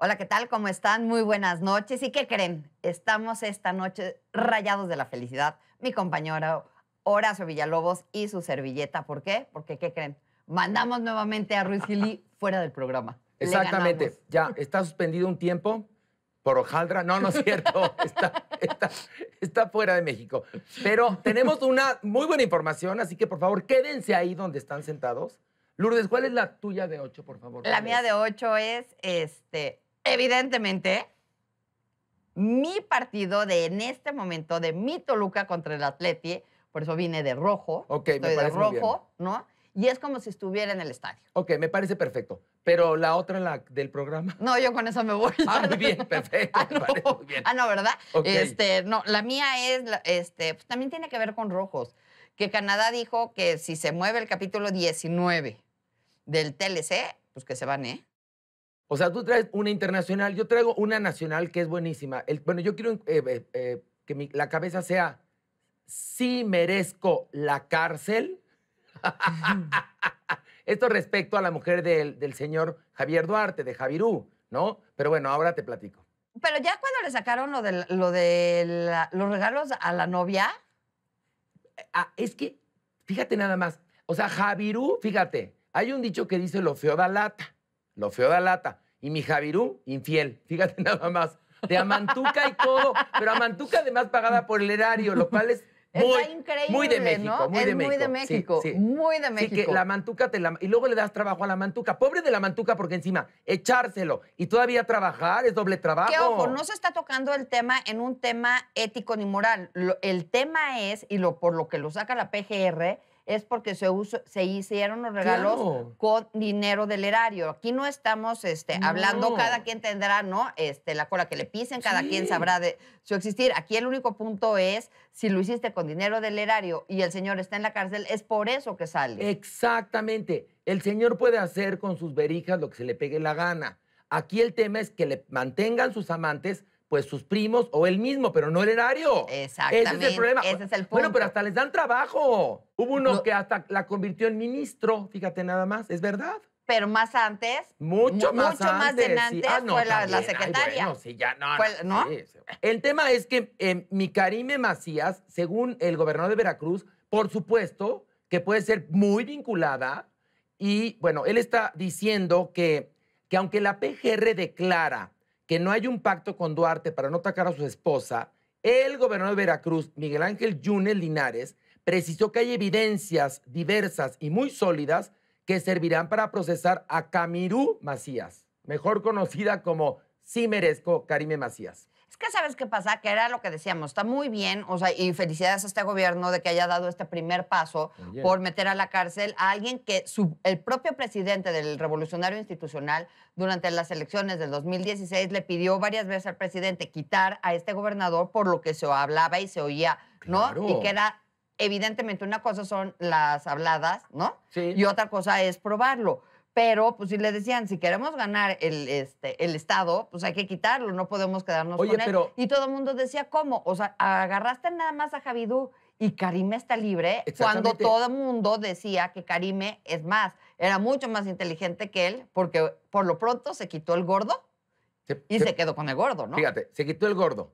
Hola, ¿qué tal? ¿Cómo están? Muy buenas noches. ¿Y qué creen? Estamos esta noche rayados de la felicidad. Mi compañero Horacio Villalobos y su servilleta. ¿Por qué? Porque, ¿qué creen? Mandamos nuevamente a Ruiz Gili fuera del programa. Exactamente. Ya, está suspendido un tiempo por Ojaldra. No, no es cierto. Está, fuera de México. Pero tenemos una muy buena información, así que por favor quédense ahí donde están sentados. Lourdes, ¿cuál es la tuya de ocho, por favor? La mía de ocho es este, Evidentemente, mi partido de en este momento, de mi Toluca contra el Atleti, por eso vine de rojo. Ok, estoy de rojo, ¿no? Y es como si estuviera en el estadio. Ok, me parece perfecto. Pero la otra, la del programa. No, yo con eso me voy. Ah, muy bien, perfecto. ah, ah no. ¿verdad? Este, no, la mía es, este, pues, también tiene que ver con rojos. Que Canadá dijo que si se mueve el capítulo 19 del TLC, pues que se van, ¿eh? O sea, tú traes una internacional, yo traigo una nacional que es buenísima. bueno, yo quiero eh, eh, eh, que la cabeza sea, sí merezco la cárcel. Esto respecto a la mujer del, señor Javier Duarte, de Javirú, ¿no? Pero bueno, ahora te platico. Pero ya cuando le sacaron lo de, lo de los regalos a la novia. Ah, es que, fíjate nada más. O sea, Javirú, fíjate, hay un dicho que dice lo feo da lata. Lo feo la lata. Y mi Javirú, infiel. Fíjate nada más. De Amantuca y todo. Pero Amantuca además pagada por el erario, lo cual es muy, de México, muy, de México. muy de México. la mantuca Y luego le das trabajo a la mantuca. Pobre de la mantuca, porque encima echárselo y todavía trabajar es doble trabajo. ojo, no se está tocando el tema en un tema ético ni moral. el tema es, y lo, por lo que lo saca la PGR, es porque se, se hicieron los regalos con dinero del erario. Aquí no estamos este, hablando, cada quien tendrá ¿no? este, la cola que le pisen, cada quien sabrá de su existir. Aquí el único punto es, si lo hiciste con dinero del erario y el señor está en la cárcel, es por eso que sale. Exactamente. El señor puede hacer con sus verijas lo que se le pegue la gana. Aquí el tema es que le mantengan sus amantes pues sus primos o él mismo, pero no el erario. Exactamente. Ese es el problema. Bueno, pero hasta les dan trabajo. Hubo uno que hasta la convirtió en ministro, fíjate nada más, es verdad. Pero más antes. Mucho más Mucho más antes, ah, fue la, secretaria. No, sí, ya no. el tema es que eh, mi Karime Macías, según el gobernador de Veracruz, por supuesto que puede ser muy vinculada. Y bueno, él está diciendo que, que aunque la PGR declara que no hay un pacto con Duarte para no atacar a su esposa, el gobernador de Veracruz, Miguel Ángel Yunes Linares, precisó que hay evidencias diversas y muy sólidas que servirán para procesar a Camirú Macías, mejor conocida como sí merezco Karime Macías. Es que sabes qué pasa, que era lo que decíamos, está muy bien, o sea, y felicidades a este gobierno de que haya dado este primer paso por meter a la cárcel a alguien que el propio presidente del Revolucionario Institucional durante las elecciones del 2016 le pidió varias veces al presidente quitar a este gobernador por lo que se hablaba y se oía, ¿no? Y que era evidentemente una cosa son las habladas, ¿no? Y otra cosa es probarlo pero pues si le decían, si queremos ganar el, este, el Estado, pues hay que quitarlo, no podemos quedarnos con él. Y todo el mundo decía, ¿cómo? O sea, agarraste nada más a Javidú y Karime está libre, cuando todo el mundo decía que Karime es más, era mucho más inteligente que él, porque por lo pronto se quitó el gordo y se quedó con el gordo, ¿no? Fíjate, se quitó el gordo.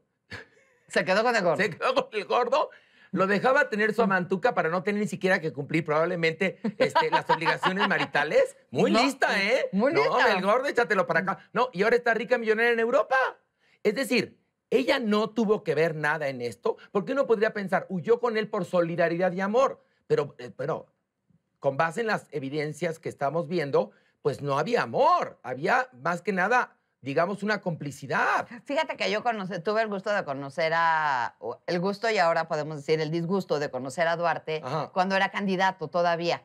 Se quedó con el gordo. Se quedó con el gordo lo dejaba tener su mm. amantuca para no tener ni siquiera que cumplir probablemente este, las obligaciones maritales. Muy lista, ¿eh? Muy no, lista. No, el gordo, échatelo para acá. No, y ahora está rica millonaria en Europa. Es decir, ella no tuvo que ver nada en esto, porque uno podría pensar, huyó con él por solidaridad y amor. Pero, eh, pero con base en las evidencias que estamos viendo, pues no había amor. Había más que nada digamos, una complicidad. Fíjate que yo tuve el gusto de conocer a, el gusto y ahora podemos decir el disgusto de conocer a Duarte cuando era candidato todavía.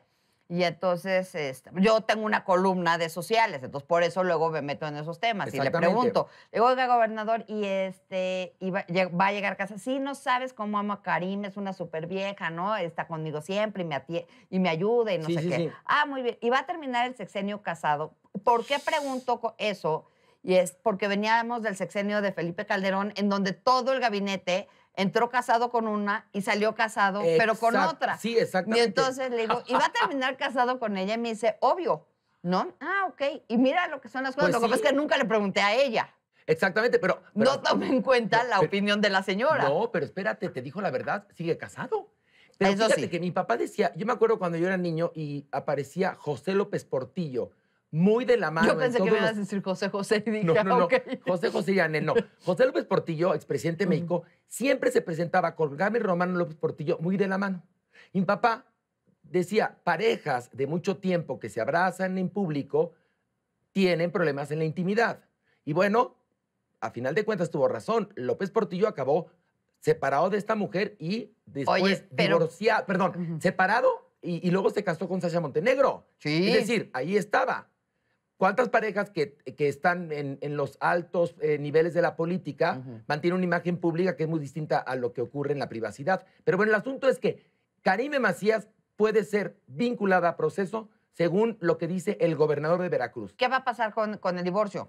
Y entonces, este, yo tengo una columna de sociales, entonces por eso luego me meto en esos temas y le pregunto, le digo, oiga, gobernador, y este, va, a llegar a casa, sí, no sabes cómo amo a Karim, es una súper vieja, ¿no? Está conmigo siempre y me, y me ayuda y no sé qué. Ah, muy bien. Y va a terminar el sexenio casado. ¿Por qué pregunto eso? y es porque veníamos del sexenio de Felipe Calderón, en donde todo el gabinete entró casado con una y salió casado, pero con otra. Sí, exactamente. Y entonces le digo, ¿y va a terminar casado con ella? Y me dice, obvio, ¿no? Ah, ok. Y mira lo que son las cosas. Pues lo que pasa es que nunca le pregunté a ella. Exactamente, pero. no tome en cuenta la opinión de la señora. No, pero espérate, te dijo la verdad, sigue casado. Pero que mi papá decía, yo me acuerdo cuando yo era niño y aparecía José López Portillo muy de la mano. Yo pensé que ibas a decir José José y dije, José José y Anel, no. José López Portillo, expresidente de México, siempre se presentaba con Gaby Romano López Portillo muy de la mano. Y papá decía, parejas de mucho tiempo que se abrazan en público tienen problemas en la intimidad. Y bueno, a final de cuentas tuvo razón. López Portillo acabó separado de esta mujer y después divorciado, perdón, separado y, luego se casó con Sasha Montenegro. Sí. Es decir, ahí estaba. ¿Cuántas parejas que, están en, los altos eh, niveles de la política mantienen una imagen pública que es muy distinta a lo que ocurre en la privacidad? Pero bueno, el asunto es que Karime Macías puede ser vinculada a proceso según lo que dice el gobernador de Veracruz. ¿Qué va a pasar con, el divorcio?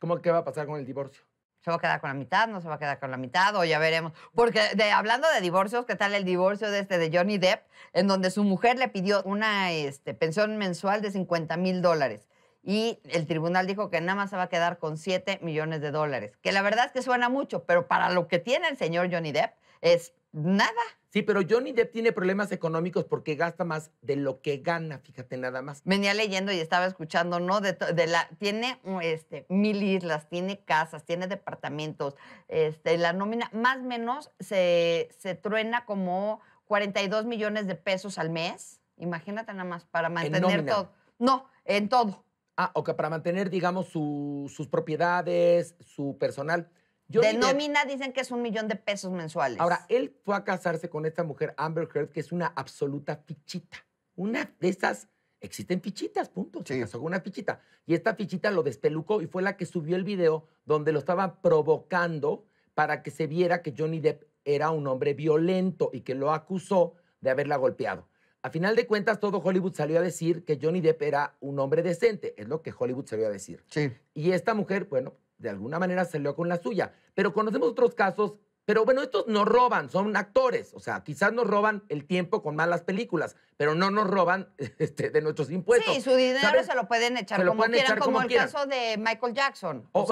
¿Cómo que va a pasar con el divorcio? se va a quedar con la mitad, no se va a quedar con la mitad, o ya veremos. Porque de, hablando de divorcios, ¿qué tal el divorcio de este de Johnny Depp? En donde su mujer le pidió una este, pensión mensual de 50 mil dólares y el tribunal dijo que nada más se va a quedar con 7 millones de dólares, que la verdad es que suena mucho, pero para lo que tiene el señor Johnny Depp es nada. Sí, pero Johnny Depp tiene problemas económicos porque gasta más de lo que gana, fíjate nada más. Venía leyendo y estaba escuchando, ¿no? De, la, tiene mm, este, mil islas, tiene casas, tiene departamentos, este, la nómina más o menos se, se truena como 42 millones de pesos al mes. Imagínate nada más para mantener todo. No, en todo. Ah, o que para mantener, digamos, sus propiedades, su personal. de nómina dicen que es un millón de pesos mensuales. Ahora, él fue a casarse con esta mujer, Amber Heard, que es una absoluta fichita. Una de esas. Existen fichitas, punto. Se casó con una fichita. Y esta fichita lo despelucó y fue la que subió el video donde lo estaban provocando para que se viera que Johnny Depp era un hombre violento y que lo acusó de haberla golpeado. A final de cuentas, todo Hollywood salió a decir que Johnny Depp era un hombre decente. Es lo que Hollywood salió a decir. Sí. Y esta mujer, bueno, de alguna manera salió con la suya. Pero conocemos otros casos. Pero bueno, estos no roban, son actores. O sea, quizás nos roban el tiempo con malas películas, pero no nos roban este, de nuestros impuestos. Sí, su dinero se lo pueden echar como quieran, como, el caso de Michael Jackson. O,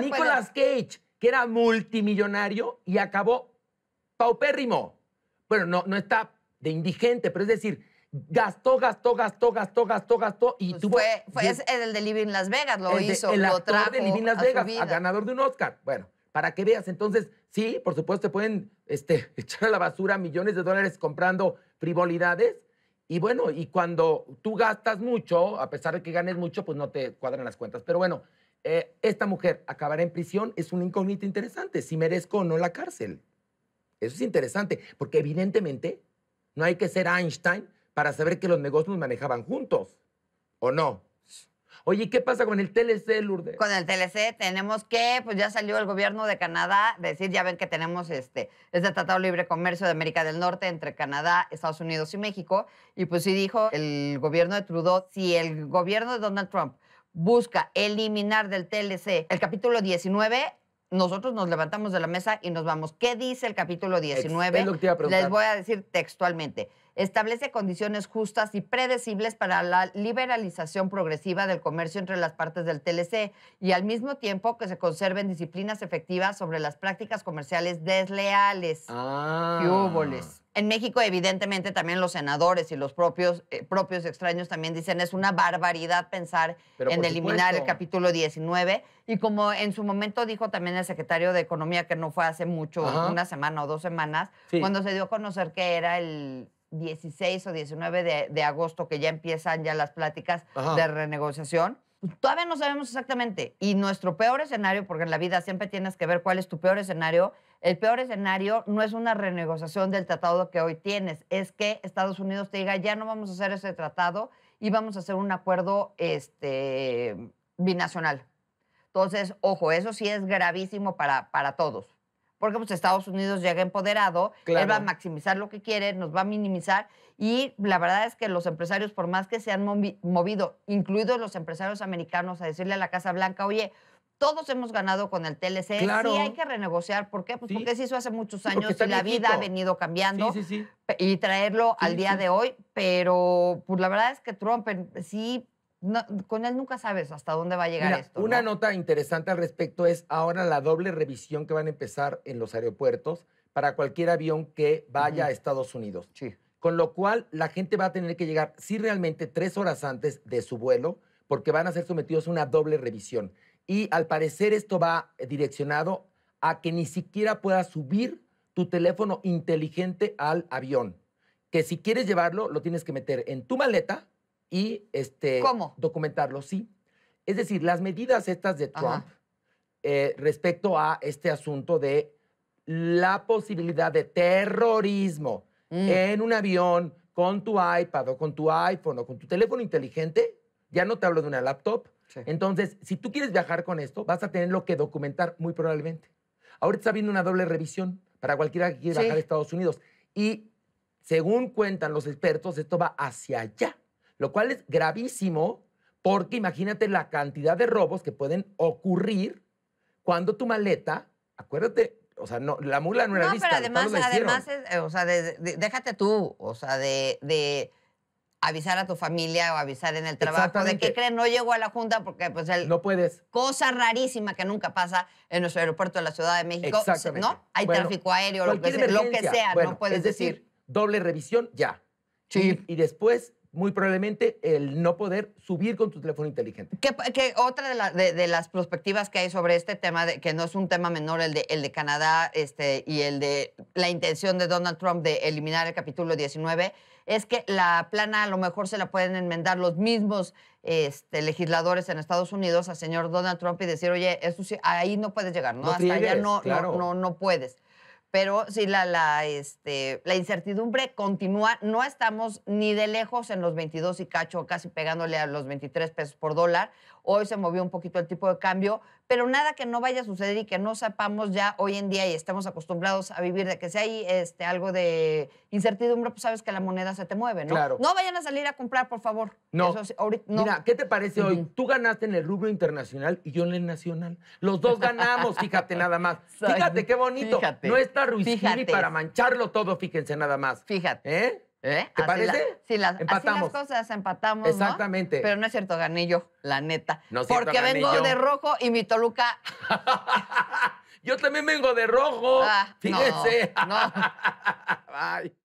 Nicolas Cage, que era multimillonario y acabó paupérrimo. Bueno, no, no está de indigente, pero es decir, gastó, gastó, gastó, gastó, gastó, gastó y pues Fue, el de Living Las Vegas, lo hizo, el actor de Living Las Vegas, ganador de un Oscar. Bueno, para que veas, entonces, sí, por supuesto, te pueden este, echar a la basura millones de dólares comprando frivolidades, y bueno, y cuando tú gastas mucho, a pesar de que ganes mucho, pues no te cuadran las cuentas. Pero bueno, eh, esta mujer acabará en prisión es un incógnito interesante, si merezco o no la cárcel. Eso es interesante, porque evidentemente no hay que ser Einstein para saber que los negocios los manejaban juntos, ¿o no? Oye, ¿qué pasa con el TLC, Lourdes? Con el TLC tenemos que, pues ya salió el gobierno de Canadá, decir, ya ven que tenemos este, este Tratado de Libre Comercio de América del Norte entre Canadá, Estados Unidos y México, y pues sí dijo el gobierno de Trudeau, si el gobierno de Donald Trump busca eliminar del TLC el capítulo 19, nosotros nos levantamos de la mesa y nos vamos. ¿Qué dice el capítulo 19? Les voy a decir textualmente. Establece condiciones justas y predecibles para la liberalización progresiva del comercio entre las partes del TLC y al mismo tiempo que se conserven disciplinas efectivas sobre las prácticas comerciales desleales. Ah. En México, evidentemente, también los senadores y los propios, eh, propios extraños también dicen es una barbaridad pensar en eliminar el capítulo 19. Y como en su momento dijo también el secretario de Economía, que no fue hace mucho, una semana o dos semanas, cuando se dio a conocer que era el 16 o 19 de, agosto, que ya empiezan ya las pláticas de renegociación. Pues, todavía no sabemos exactamente. Y nuestro peor escenario, porque en la vida siempre tienes que ver cuál es tu peor escenario, el peor escenario no es una renegociación del tratado que hoy tienes, es que Estados Unidos te diga, ya no vamos a hacer ese tratado y vamos a hacer un acuerdo este, binacional. Entonces, ojo, eso sí es gravísimo para, para todos. Porque pues, Estados Unidos llega empoderado, él va a maximizar lo que quiere, nos va a minimizar. Y la verdad es que los empresarios, por más que se han movido, incluidos los empresarios americanos, a decirle a la Casa Blanca, oye, todos hemos ganado con el TLC. Claro. Sí hay que renegociar. ¿Por qué? Pues porque se hizo hace muchos años y la vida ha venido cambiando. Sí, sí, y traerlo al día de hoy. Pero pues, la verdad es que Trump sí... con él nunca sabes hasta dónde va a llegar esto. Una nota interesante al respecto es ahora la doble revisión que van a empezar en los aeropuertos para cualquier avión que vaya a Estados Unidos. Sí. Con lo cual, la gente va a tener que llegar, sí, realmente tres horas antes de su vuelo, porque van a ser sometidos a una doble revisión. Y al parecer esto va eh, direccionado a que ni siquiera puedas subir tu teléfono inteligente al avión. Que si quieres llevarlo, lo tienes que meter en tu maleta y este, documentarlo, sí. Es decir, las medidas estas de Trump eh, respecto a este asunto de la posibilidad de terrorismo mm. en un avión con tu iPad o con tu iPhone o con tu teléfono inteligente, ya no te hablo de una laptop, entonces, si tú quieres viajar con esto, vas a lo que documentar muy probablemente. Ahorita está habiendo una doble revisión para cualquiera que quiera viajar a Estados Unidos. Y según cuentan los expertos, esto va hacia allá, lo cual es gravísimo porque imagínate la cantidad de robos que pueden ocurrir cuando tu maleta, acuérdate, o sea, no, la mula no era No, pero además, además eh, o sea, déjate tú, o sea, de avisar a tu familia o avisar en el trabajo de qué creen, no llegó a la junta porque pues el no puedes. Cosa rarísima que nunca pasa en nuestro aeropuerto de la Ciudad de México, pues, Exactamente. ¿no? Hay tráfico aéreo, lo que sea, no puedes es decir, doble revisión ya. Sí. y después muy probablemente el no poder subir con tu teléfono inteligente. Que, otra de, las perspectivas que hay sobre este tema, de, que no es un tema menor, el de, el de Canadá este, y el de la intención de Donald Trump de eliminar el capítulo 19, es que la plana a lo mejor se la pueden enmendar los mismos este, legisladores en Estados Unidos al señor Donald Trump y decir, oye, eso ahí no puedes llegar, ¿no? Hasta allá no, no, no puedes pero sí la, la, este, la incertidumbre continúa. No estamos ni de lejos en los 22 y cacho, casi pegándole a los 23 pesos por dólar. Hoy se movió un poquito el tipo de cambio, pero nada que no vaya a suceder y que no sepamos ya hoy en día y estamos acostumbrados a vivir de que si hay este, algo de incertidumbre, pues sabes que la moneda se te mueve, ¿no? Claro. No vayan a salir a comprar, por favor. No. ahorita, no. Mira, ¿qué te parece hoy? Tú ganaste en el rubro internacional y yo en el nacional. Los dos ganamos, fíjate nada más. Fíjate qué bonito. Fíjate. No está Ruiz para mancharlo todo, fíjense nada más. Fíjate. ¿Eh? ¿Eh? ¿Te parece? las, empatamos. Así las cosas empatamos. Exactamente. Pero no es cierto, Ganillo, la neta. No Porque vengo de rojo y mi Toluca. Yo también vengo de rojo. Ah, Fíjense.